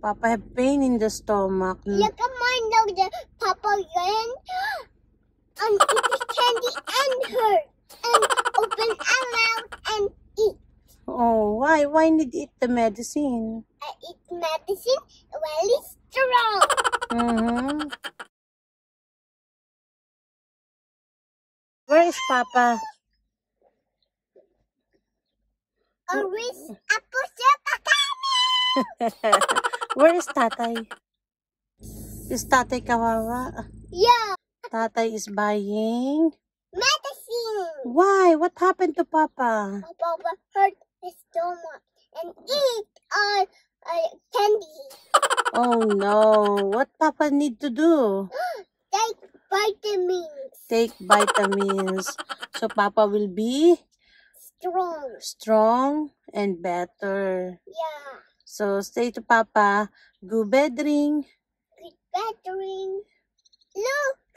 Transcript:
Papa have pain in the stomach. Look at my dog, Papa ran on the candy and hurt and open and mouth and eat. Oh, why? Why need eat the medicine? I eat medicine really strong. Mm -hmm. Where is Papa? Always apple where is tatay? Is tatay kawawa? Yeah. Tatay is buying? Medicine. Why? What happened to papa? papa hurt his stomach and eat all uh, candy. Oh no. What papa need to do? Take vitamins. Take vitamins. so papa will be? Strong. Strong and better. Yeah. So say to Papa, good bedring. Good bedring. Look.